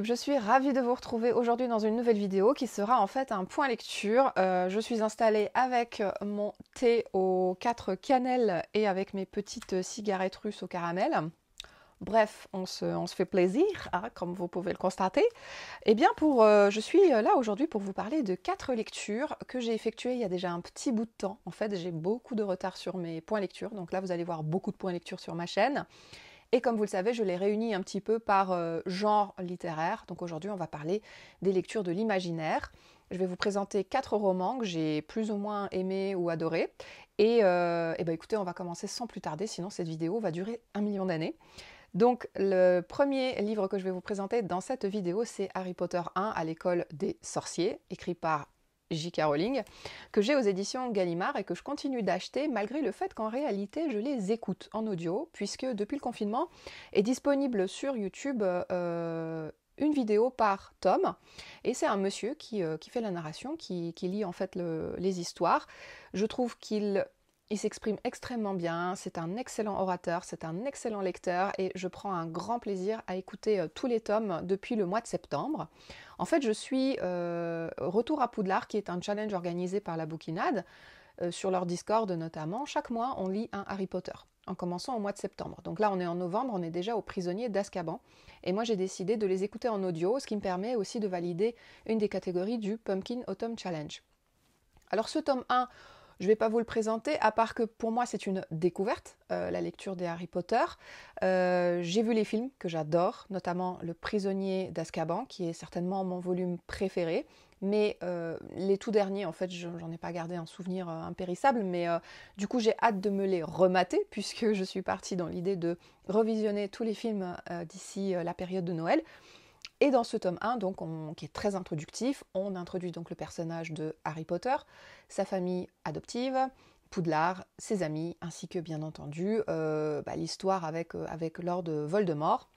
je suis ravie de vous retrouver aujourd'hui dans une nouvelle vidéo qui sera en fait un point lecture. Euh, je suis installée avec mon thé aux quatre cannelles et avec mes petites cigarettes russes au caramel. Bref, on se, fait plaisir, hein, comme vous pouvez le constater. Et eh bien, pour, euh, je suis là aujourd'hui pour vous parler de quatre lectures que j'ai effectuées il y a déjà un petit bout de temps. En fait, j'ai beaucoup de retard sur mes points lecture, donc là, vous allez voir beaucoup de points lecture sur ma chaîne. Et comme vous le savez, je les réunis un petit peu par euh, genre littéraire. Donc aujourd'hui, on va parler des lectures de l'imaginaire. Je vais vous présenter quatre romans que j'ai plus ou moins aimés ou adorés. Et, euh, eh ben, écoutez, on va commencer sans plus tarder, sinon cette vidéo va durer un million d'années. Donc le premier livre que je vais vous présenter dans cette vidéo, c'est Harry Potter 1 à l'école des sorciers, écrit par J.K. Rowling, que j'ai aux éditions Gallimard et que je continue d'acheter malgré le fait qu'en réalité je les écoute en audio, puisque depuis le confinement est disponible sur YouTube euh, une vidéo par tome. Et c'est un monsieur qui, euh, qui, fait la narration, qui, lit en fait les histoires. Je trouve qu'il il s'exprime extrêmement bien, c'est un excellent orateur, c'est un excellent lecteur et je prends un grand plaisir à écouter euh, tous les tomes depuis le mois de septembre. En fait, je suis euh, Retour à Poudlard, qui est un challenge organisé par la Bouquinade, euh, sur leur Discord notamment. Chaque mois, on lit un Harry Potter, en commençant au mois de septembre. Donc là, on est en novembre, on est déjà aux prisonniers d'Azkaban. Et moi, j'ai décidé de les écouter en audio, ce qui me permet aussi de valider une des catégories du Pumpkin Autumn Challenge. Alors ce tome 1, je ne vais pas vous le présenter, à part que pour moi c'est une découverte, euh, la lecture des Harry Potter. Euh, j'ai vu les films que j'adore, notamment Le prisonnier d'Azkaban, qui est certainement mon volume préféré. Mais euh, les tout derniers, en fait, j'en ai pas gardé un souvenir impérissable, mais du coup j'ai hâte de me les remater, puisque je suis partie dans l'idée de revisionner tous les films d'ici la période de Noël. Et dans ce tome 1, donc, qui est très introductif, on introduit donc le personnage de Harry Potter, sa famille adoptive, Poudlard, ses amis, ainsi que bien entendu euh, bah, l'histoire avec, euh, avec Lord Voldemort.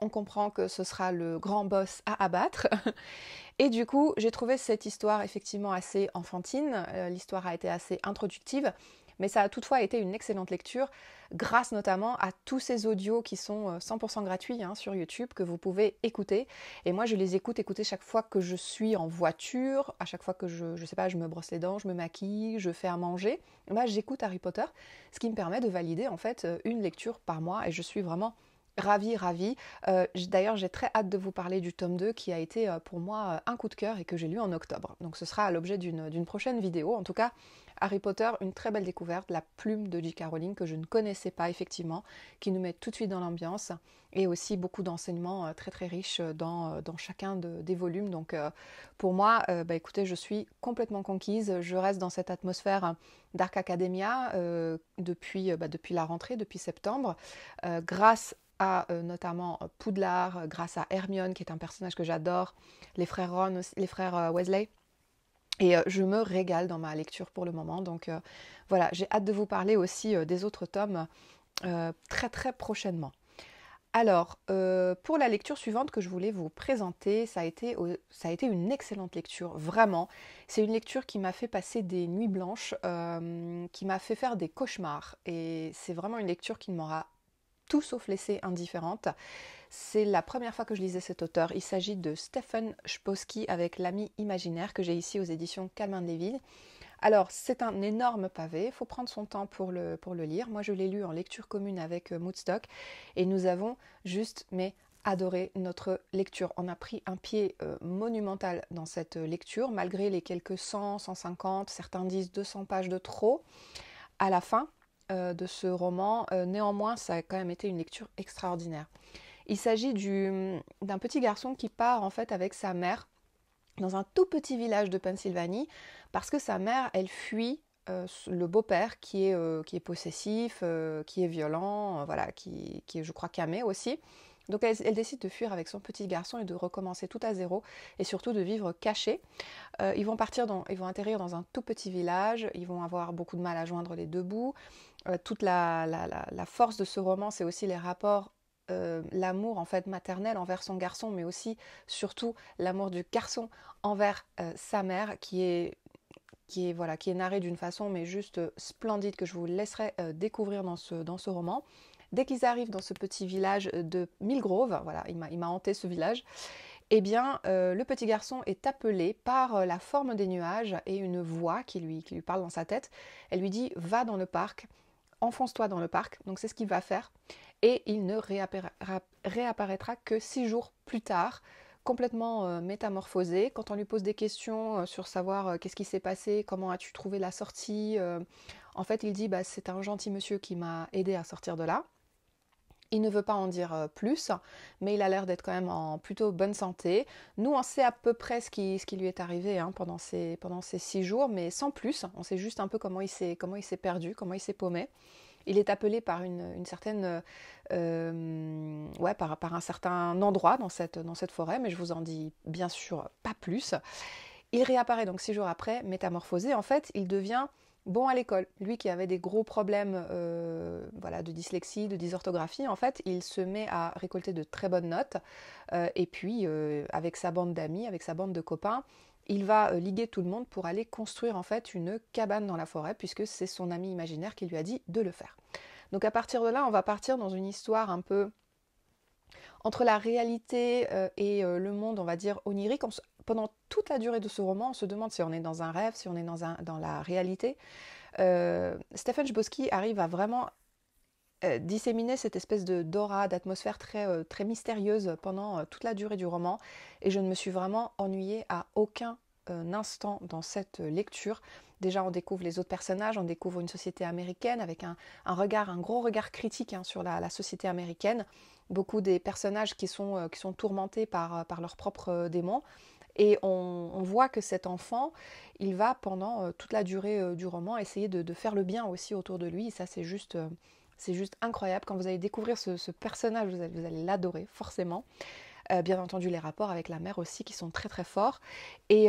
On comprend que ce sera le grand boss à abattre. Et du coup, j'ai trouvé cette histoire effectivement assez enfantine. Euh, l'histoire a été assez introductive, mais ça a toutefois été une excellente lecture, grâce notamment à tous ces audios qui sont 100% euh, gratuits hein, sur YouTube que vous pouvez écouter. Et moi, je les écoute, écouter chaque fois que je suis en voiture, à chaque fois que je, je sais pas, je me brosse les dents, je me maquille, je fais à manger. Moi bah, j'écoute Harry Potter, ce qui me permet de valider en fait euh, une lecture par mois, et je suis vraiment Ravi, ravi. Euh, d'ailleurs, j'ai très hâte de vous parler du tome 2 qui a été euh, pour moi euh, un coup de cœur et que j'ai lu en octobre. Donc ce sera l'objet d'une prochaine vidéo. En tout cas, Harry Potter, une très belle découverte, la plume de J.K. Caroline, que je ne connaissais pas effectivement, qui nous met tout de suite dans l'ambiance et aussi beaucoup d'enseignements très très riches dans, chacun des volumes. Donc pour moi, bah, écoutez, je suis complètement conquise. Je reste dans cette atmosphère d'Arc Academia depuis, bah, depuis la rentrée, depuis septembre, grâce à euh, notamment euh, Poudlard, euh, grâce à Hermione, qui est un personnage que j'adore, les frères Ron, les frères Wesley. Et je me régale dans ma lecture pour le moment. Donc voilà, j'ai hâte de vous parler aussi des autres tomes très très prochainement. Alors, pour la lecture suivante que je voulais vous présenter, ça a été, ça a été une excellente lecture, vraiment. C'est une lecture qui m'a fait passer des nuits blanches, qui m'a fait faire des cauchemars. Et c'est vraiment une lecture qui m'aura tout sauf laisser indifférente. C'est la première fois que je lisais cet auteur. Il s'agit de Stephen Sposky avec l'ami imaginaire que j'ai ici aux éditions Calmin de Alors, c'est un énorme pavé, il faut prendre son temps pour le, pour le lire. Moi, je l'ai lu en lecture commune avec Moodstock euh, et nous avons juste, mais adoré notre lecture. On a pris un pied euh, monumental dans cette euh, lecture, malgré les quelques 100, 150, certains disent 200 pages de trop. À la fin, euh, de ce roman. Euh, néanmoins, ça a quand même été une lecture extraordinaire. Il s'agit d'un petit garçon qui part en fait avec sa mère dans un tout petit village de Pennsylvanie parce que sa mère, elle fuit euh, le beau-père qui est, qui est possessif, qui est violent, voilà, qui, est, je crois, camé aussi. Donc elle, décide de fuir avec son petit garçon et de recommencer tout à zéro et surtout de vivre caché. ils vont partir ils vont atterrir dans un tout petit village, ils vont avoir beaucoup de mal à joindre les deux bouts. Euh, toute la, force de ce roman, c'est aussi les rapports, euh, l'amour en fait maternel envers son garçon, mais aussi surtout l'amour du garçon envers euh, sa mère, qui est qui voilà est narré d'une façon mais juste splendide que je vous laisserai découvrir dans ce roman. Dès qu'ils arrivent dans ce petit village de Milgrove, voilà, il m'a hanté ce village. Eh bien, le petit garçon est appelé par la forme des nuages et une voix qui lui, qui lui parle dans sa tête. Elle lui dit Va dans le parc, enfonce-toi dans le parc. Donc c'est ce qu'il va faire. Et il ne réapparaîtra que six jours plus tard, complètement euh, métamorphosé. Quand on lui pose des questions euh, sur savoir euh, qu'est-ce qui s'est passé, comment as-tu trouvé la sortie, en fait il dit bah, c'est un gentil monsieur qui m'a aidé à sortir de là. Il ne veut pas en dire euh, plus, mais il a l'air d'être quand même en plutôt bonne santé. Nous, on sait à peu près ce qui, ce qui lui est arrivé hein, pendant, ces, pendant ces six jours, mais sans plus. On sait juste un peu comment il s'est perdu, comment il s'est paumé. Il est appelé par une, certaine, euh, ouais, par, par, un certain endroit dans cette, dans cette forêt, mais je vous en dis bien sûr pas plus. Il réapparaît donc six jours après, métamorphosé. En fait, il devient bon à l'école. Lui qui avait des gros problèmes euh, voilà, de dyslexie, de dysorthographie, en fait, il se met à récolter de très bonnes notes. Euh, et puis, euh, avec sa bande d'amis, avec sa bande de copains, il va liguer tout le monde pour aller construire en fait une cabane dans la forêt, puisque c'est son ami imaginaire qui lui a dit de le faire. Donc à partir de là, on va partir dans une histoire un peu entre la réalité et le monde, on va dire, onirique pendant toute la durée de ce roman, on se demande si on est dans un rêve, si on est dans, la réalité. Euh, Stephen Chbosky arrive à vraiment euh, disséminer cette espèce de d'aura, d'atmosphère très, euh, très mystérieuse pendant toute la durée du roman. Et je ne me suis vraiment ennuyée à aucun instant dans cette lecture. Déjà, on découvre les autres personnages, on découvre une société américaine avec un, regard, un gros regard critique hein, sur la, la société américaine. Beaucoup des personnages qui sont, qui sont tourmentés par, par leurs propres démons. Et on, voit que cet enfant, il va pendant euh, toute la durée euh, du roman essayer de, faire le bien aussi autour de lui. Et ça, c'est juste, euh, c'est juste incroyable. Quand vous allez découvrir ce, personnage, vous allez, l'adorer, forcément. bien entendu, les rapports avec la mère aussi qui sont très très forts. Et.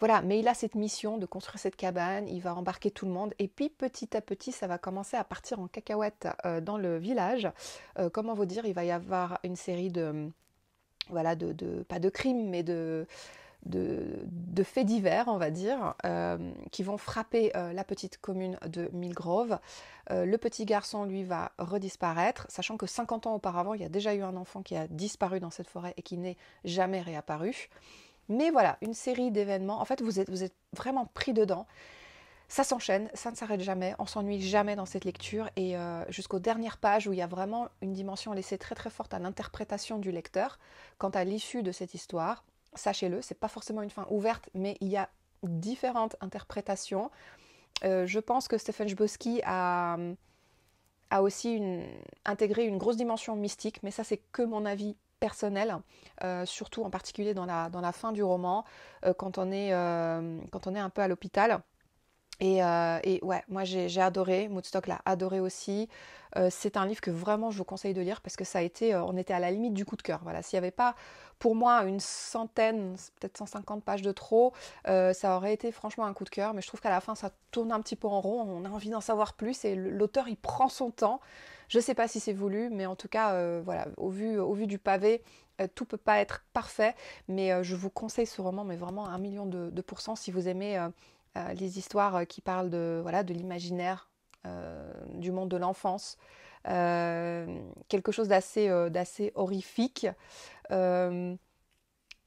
voilà, mais il a cette mission de construire cette cabane, il va embarquer tout le monde, et puis petit à petit, ça va commencer à partir en cacahuète dans le village. comment vous dire, il va y avoir une série de, voilà, de, pas de crimes, mais de, de, faits divers, on va dire, euh, qui vont frapper euh, la petite commune de Milgrove. Euh, le petit garçon, lui, va redisparaître, sachant que 50 ans auparavant, il y a déjà eu un enfant qui a disparu dans cette forêt et qui n'est jamais réapparu. Mais voilà, une série d'événements. En fait, vous vous êtes vraiment pris dedans ça s'enchaîne, ça ne s'arrête jamais, on s'ennuie jamais dans cette lecture et euh, jusqu'aux dernières pages où il y a vraiment une dimension laissée très très forte à l'interprétation du lecteur quant à l'issue de cette histoire. Sachez-le, c'est pas forcément une fin ouverte, mais il y a différentes interprétations. Euh, je pense que Stephen Jboski a, a aussi une, intégré une grosse dimension mystique, mais ça c'est que mon avis personnel, euh, surtout en particulier dans la, dans la fin du roman, quand, on est, quand on est un peu à l'hôpital. Euh, et, ouais, moi j'ai adoré, Moodstock l'a adoré aussi. Euh, c'est un livre que vraiment je vous conseille de lire parce que ça a été, euh, on était à la limite du coup de cœur. Voilà, s'il n'y avait pas pour moi une centaine, peut-être 150 pages de trop, ça aurait été franchement un coup de cœur. Mais je trouve qu'à la fin ça tourne un petit peu en rond, on a envie d'en savoir plus et l'auteur il prend son temps. Je ne sais pas si c'est voulu, mais en tout cas, voilà, au vu, au vu du pavé, tout peut pas être parfait. Mais je vous conseille ce roman, mais vraiment un million de, de pourcents si vous aimez euh, les histoires euh, qui parlent de voilà de l'imaginaire, euh, du monde de l'enfance, quelque chose d'assez horrifique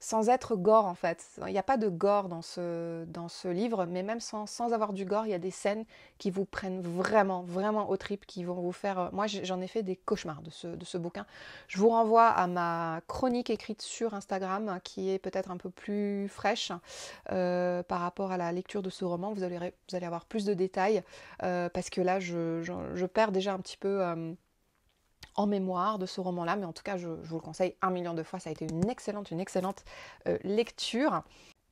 sans être gore en fait. Il n'y a pas de gore dans ce, dans ce livre, mais même sans, avoir du gore, il y a des scènes qui vous prennent vraiment, vraiment aux tripes, qui vont vous faire... Euh, moi j'en ai fait des cauchemars de ce, bouquin. Je vous renvoie à ma chronique écrite sur Instagram, hein, qui est peut-être un peu plus fraîche euh, par rapport à la lecture de ce roman. Vous allez, vous allez avoir plus de détails, euh, parce que là je, perds déjà un petit peu en mémoire de ce roman-là, mais en tout cas, je, vous le conseille un million de fois. Ça a été une excellente, une excellente euh, lecture.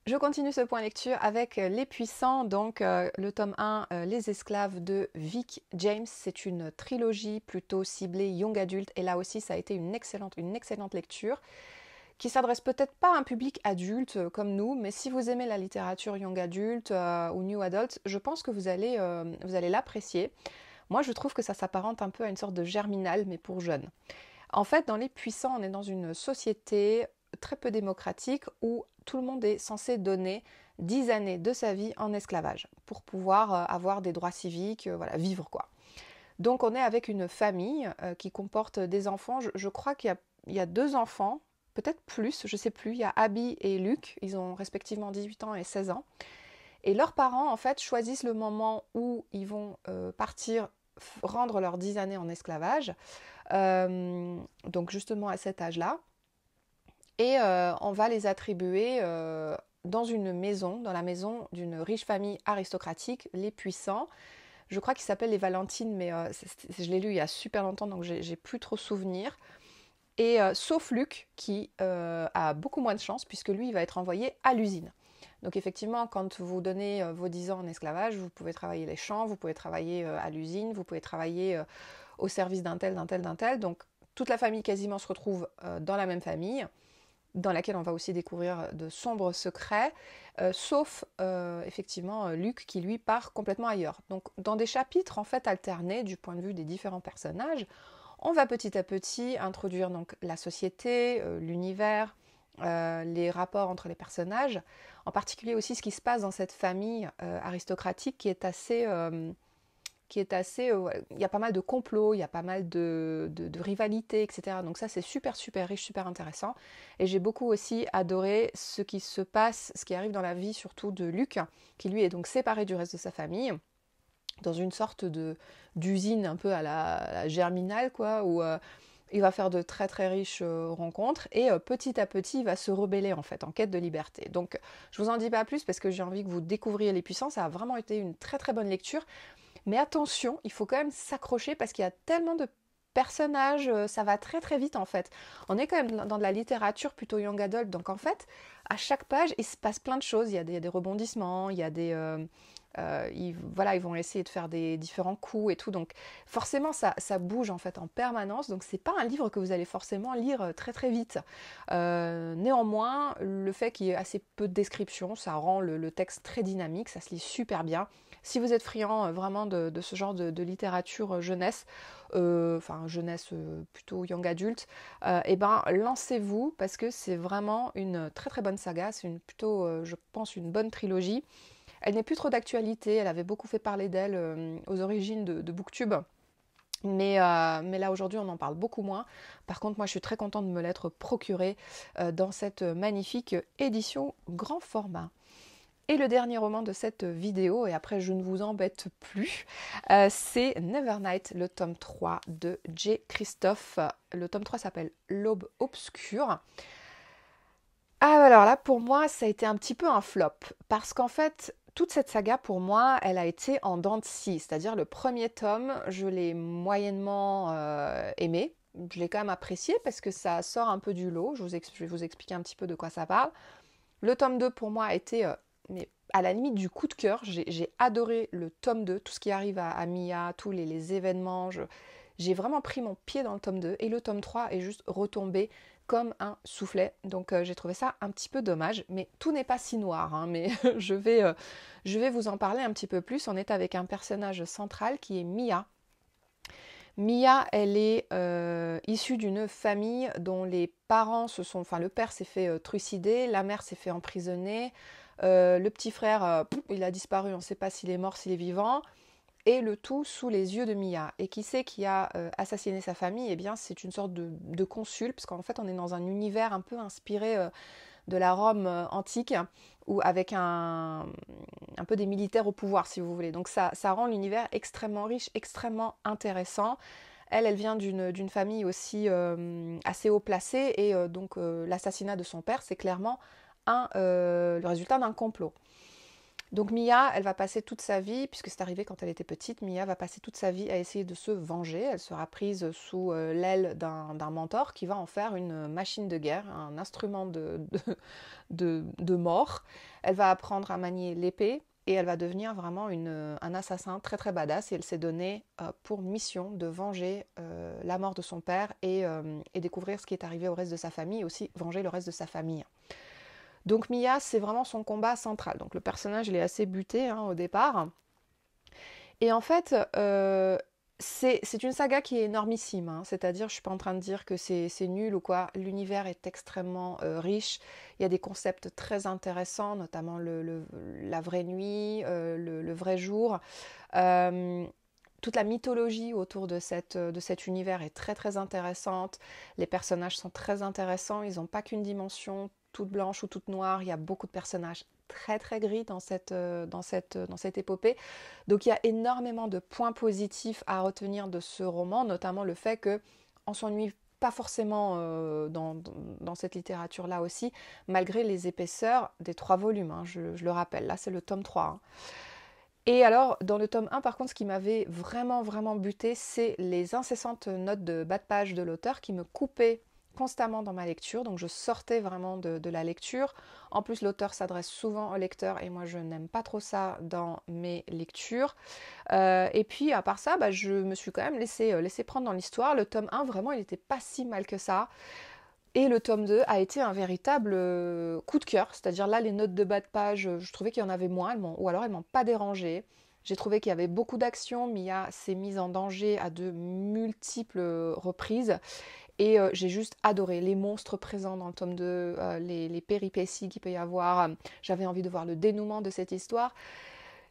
Je continue ce point lecture avec euh, Les Puissants, donc euh, le tome 1, Les Esclaves de Vic James. C'est une trilogie plutôt ciblée young adulte et là aussi ça a été une excellente, une excellente lecture qui s'adresse peut-être pas à un public adulte comme nous, mais si vous aimez la littérature young adulte ou new adult, je pense que vous allez, vous allez l'apprécier. Moi, je trouve que ça s'apparente un peu à une sorte de germinal, mais pour jeunes. En fait, dans les puissants, on est dans une société très peu démocratique où tout le monde est censé donner 10 années de sa vie en esclavage pour pouvoir euh, avoir des droits civiques, euh, voilà, vivre quoi. Donc on est avec une famille euh, qui comporte des enfants, je, crois qu'il y, a deux enfants, peut-être plus, je ne sais plus, il y a Abby et Luc, ils ont respectivement 18 ans et 16 ans. Et leurs parents en fait choisissent le moment où ils vont partir rendre leurs dix années en esclavage, euh, donc justement à cet âge-là. Et euh, on va les attribuer euh, dans une maison, dans la maison d'une riche famille aristocratique, les puissants. Je crois qu'ils s'appellent les Valentines, mais je l'ai lu il y a super longtemps, donc j'ai plus trop souvenir. Et sauf Luc, qui a beaucoup moins de chance, puisque lui, il va être envoyé à l'usine. Donc effectivement, quand vous donnez euh, vos 10 ans en esclavage, vous pouvez travailler les champs, vous pouvez travailler euh, à l'usine, vous pouvez travailler euh, au service d'un tel, d'un tel, d'un tel. Donc toute la famille quasiment se retrouve dans la même famille dans laquelle on va aussi découvrir de sombres secrets, sauf effectivement Luc qui lui part complètement ailleurs. Donc dans des chapitres en fait alternés du point de vue des différents personnages, on va petit à petit introduire donc la société, l'univers, euh, les rapports entre les personnages, en particulier aussi ce qui se passe dans cette famille euh, aristocratique qui est assez... Euh, qui est assez... Il y a pas mal de complots, il y a pas mal de, rivalités, etc. Donc ça, c'est super, super riche, super intéressant. Et j'ai beaucoup aussi adoré ce qui se passe, ce qui arrive dans la vie surtout de Luc, qui lui est donc séparé du reste de sa famille dans une sorte de d'usine un peu à la, germinale quoi où il va faire de très très riches euh, rencontres et euh, petit à petit il va se rebeller en fait en quête de liberté. Donc je vous en dis pas plus parce que j'ai envie que vous découvriez les puissances, ça a vraiment été une très très bonne lecture. Mais attention, il faut quand même s'accrocher parce qu'il y a tellement de personnages, euh, ça va très très vite en fait. On est quand même dans de la littérature plutôt young adult, donc en fait, à chaque page, il se passe plein de choses. Il y a des, rebondissements, il y a des, euh, ils, voilà, ils vont essayer de faire des différents coups et tout. Donc forcément, ça, ça bouge en fait en permanence. Donc c'est pas un livre que vous allez forcément lire euh, très très vite. Euh, néanmoins, le fait qu'il y ait assez peu de descriptions, ça rend le, texte très dynamique, ça se lit super bien. Si vous êtes friand vraiment de, ce genre de, littérature jeunesse, enfin jeunesse plutôt young adulte, et eh ben lancez-vous parce que c'est vraiment une très très bonne saga. C'est une plutôt, je pense, une bonne trilogie. Elle n'est plus trop d'actualité, elle avait beaucoup fait parler d'elle euh, aux origines de, Booktube. Mais, euh, mais, là aujourd'hui on en parle beaucoup moins. Par contre moi je suis très contente de me l'être procurée euh, dans cette magnifique édition grand format. Et le dernier roman de cette vidéo, et après je ne vous embête plus, c'est Nevernight, le tome 3 de J. Christophe. Le tome 3 s'appelle L'aube obscure. Ah Alors là, pour moi, ça a été un petit peu un flop, parce qu'en fait, toute cette saga, pour moi, elle a été en dents de scie. C'est-à-dire, le premier tome, je l'ai moyennement euh, aimé. Je l'ai quand même apprécié parce que ça sort un peu du lot. Je, vais vous expliquer un petit peu de quoi ça parle. Le tome 2, pour moi, a été euh, mais à la limite du coup de cœur. J'ai adoré le tome 2, tout ce qui arrive à, Mia, tous les, les événements. J'ai vraiment pris mon pied dans le tome 2. Et le tome 3 est juste retombé comme un soufflet. Donc euh, j'ai trouvé ça un petit peu dommage, mais tout n'est pas si noir. Hein, mais je vais, euh, je vais vous en parler un petit peu plus. On est avec un personnage central qui est Mia. Mia, elle est euh, issue d'une famille dont les parents se sont, enfin le père s'est fait trucider, la mère s'est fait emprisonner, le petit frère, il a disparu, on ne sait pas s'il est mort, s'il est vivant et le tout sous les yeux de Mia. Et qui c'est qui a euh, assassiné sa famille Eh bien, c'est une sorte de, consul, parce qu'en fait, on est dans un univers un peu inspiré euh, de la Rome euh, antique, ou avec un, peu des militaires au pouvoir, si vous voulez. Donc ça, rend l'univers extrêmement riche, extrêmement intéressant. Elle, elle vient d'une famille aussi assez haut placée, et donc l'assassinat de son père, c'est clairement le résultat d'un complot. Donc Mia, elle va passer toute sa vie, puisque c'est arrivé quand elle était petite, Mia va passer toute sa vie à essayer de se venger. Elle sera prise sous euh, l'aile d'un mentor qui va en faire une machine de guerre, un instrument de, mort. Elle va apprendre à manier l'épée, et elle va devenir vraiment un assassin très très badass et elle s'est donnée euh, pour mission de venger euh, la mort de son père et, et, découvrir ce qui est arrivé au reste de sa famille et aussi venger le reste de sa famille. Donc Mia, c'est vraiment son combat central. Donc le personnage, il est assez buté hein, au départ. Et en fait, euh, c'est une saga qui est énormissime. Hein. C'est-à-dire, je suis pas en train de dire que c'est nul ou quoi. L'univers est extrêmement euh, riche. Il y a des concepts très intéressants, notamment le, la vraie nuit, euh, le, vrai jour. toute la mythologie autour de, cette, de cet univers est très très intéressante. Les personnages sont très intéressants. Ils n'ont pas qu'une dimension toute blanche ou toute noire. Il y a beaucoup de personnages très très gris dans cette, euh, dans cette, euh, dans cette épopée. Donc il y a énormément de points positifs à retenir de ce roman, notamment le fait que on s'ennuie pas forcément euh, dans, dans, cette littérature-là aussi, malgré les épaisseurs des trois volumes, hein. je, le rappelle. Là, c'est le tome 3. Hein. Et alors, dans le tome 1, par contre, ce qui m'avait vraiment, vraiment buté, c'est les incessantes notes de bas de page de l'auteur qui me coupaient constamment dans ma lecture, donc je sortais vraiment de, la lecture. En plus, l'auteur s'adresse souvent au lecteur et moi je n'aime pas trop ça dans mes lectures. Euh, et puis à part ça, bah, je me suis quand même laissé, euh, prendre dans l'histoire. Le tome 1, vraiment, il n'était pas si mal que ça. Et le tome 2 a été un véritable euh, coup de cœur, c'est-à-dire là les notes de bas de page, je trouvais qu'il y en avait moins, ou alors elles m'ont pas dérangé. J'ai trouvé qu'il y avait beaucoup d'actions. Mia s'est mise en danger à de multiples euh, reprises. Et euh, j'ai juste adoré les monstres présents dans le tome 2, euh, les, péripéties qu'il peut y avoir. J'avais envie de voir le dénouement de cette histoire.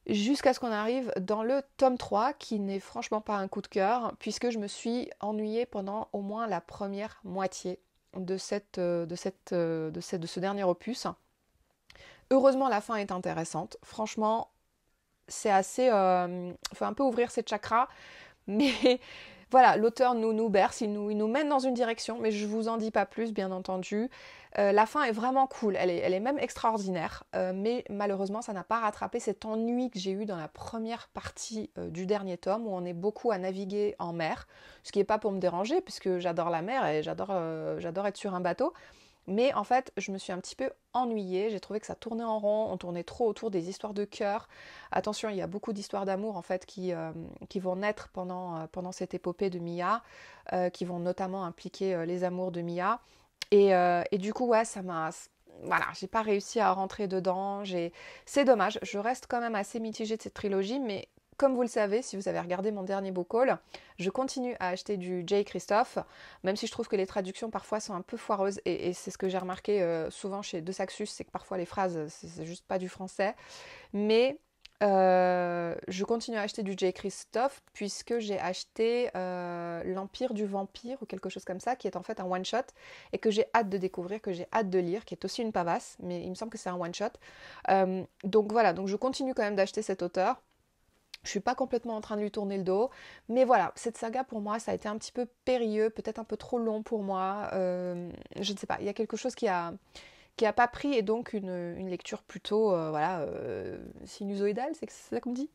Jusqu'à ce qu'on arrive dans le tome 3, qui n'est franchement pas un coup de cœur, puisque je me suis ennuyée pendant au moins la première moitié de, cette, de, cette, de, de ce dernier opus. Heureusement, la fin est intéressante. Franchement, c'est assez. Euh, faut un peu ouvrir ses chakras. Mais voilà, l'auteur nous, nous berce, il nous, mène dans une direction, mais je vous en dis pas plus, bien entendu. Euh, la fin est vraiment cool, elle est, même extraordinaire, euh, mais malheureusement, ça n'a pas rattrapé cet ennui que j'ai eu dans la première partie du dernier tome, où on est beaucoup à naviguer en mer, ce qui n'est pas pour me déranger, puisque j'adore la mer et j'adore être sur un bateau. Mais en fait, je me suis un petit peu ennuyée, j'ai trouvé que ça tournait en rond, on tournait trop autour des histoires de cœur. Attention, il y a beaucoup d'histoires d'amour en fait qui, euh, qui vont naître pendant, euh, pendant, cette épopée de Mia, euh, qui vont notamment impliquer les amours de Mia. Et, et du coup, ouais, ça m'a voilà, j'ai pas réussi à rentrer dedans. C'est dommage. Je reste quand même assez mitigée de cette trilogie, mais comme vous le savez, si vous avez regardé mon dernier book haul, je continue à acheter du J. Christophe, même si je trouve que les traductions parfois sont un peu foireuses, et, c'est ce que j'ai remarqué euh, souvent chez De Saxus, c'est que parfois les phrases, c'est juste pas du français. Mais euh, je continue à acheter du J. Christophe puisque j'ai acheté euh, L'Empire du Vampire ou quelque chose comme ça, qui est en fait un one-shot et que j'ai hâte de découvrir, que j'ai hâte de lire, qui est aussi une pavasse, mais il me semble que c'est un one-shot. donc voilà, donc je continue quand même d'acheter cet auteur. Je suis pas complètement en train de lui tourner le dos. Mais voilà, cette saga pour moi, ça a été un petit peu périlleux, peut-être un peu trop long pour moi. Euh, je ne sais pas, il y a quelque chose qui a qui a pas pris et donc une, lecture plutôt euh, voilà sinusoidale, euh, sinusoïdale c'est ça qu'on dit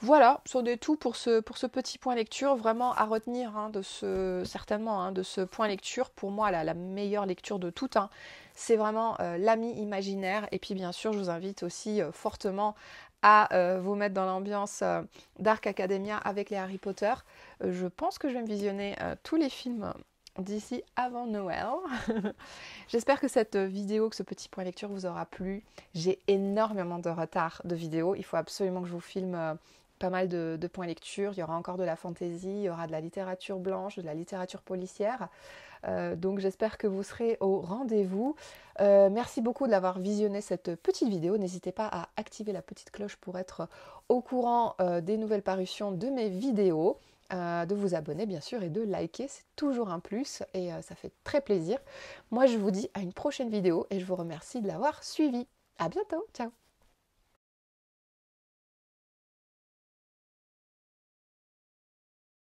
voilà sur des tout pour ce pour ce petit point lecture vraiment à retenir hein, de ce certainement hein, de ce point lecture pour moi la, meilleure lecture de tout hein, c'est vraiment l'ami imaginaire et puis bien sûr je vous invite aussi fortement à euh, vous mettre dans l'ambiance euh, d'Arc Academia avec les Harry Potter. Euh, je pense que je vais me visionner tous les films d'ici avant Noël. J'espère que cette vidéo, que ce petit point lecture vous aura plu. J'ai énormément de retard de vidéos. Il faut absolument que je vous filme pas mal de, points lecture, il y aura encore de la fantaisie, il y aura de la littérature blanche, de la littérature policière. Euh, donc j'espère que vous serez au rendez-vous. Euh, merci beaucoup de l'avoir visionné cette petite vidéo. N'hésitez pas à activer la petite cloche pour être au courant euh, des nouvelles parutions de mes vidéos. de vous abonner bien sûr et de liker, c'est toujours un plus et ça fait très plaisir. Moi je vous dis à une prochaine vidéo et je vous remercie de l'avoir suivi. À bientôt, ciao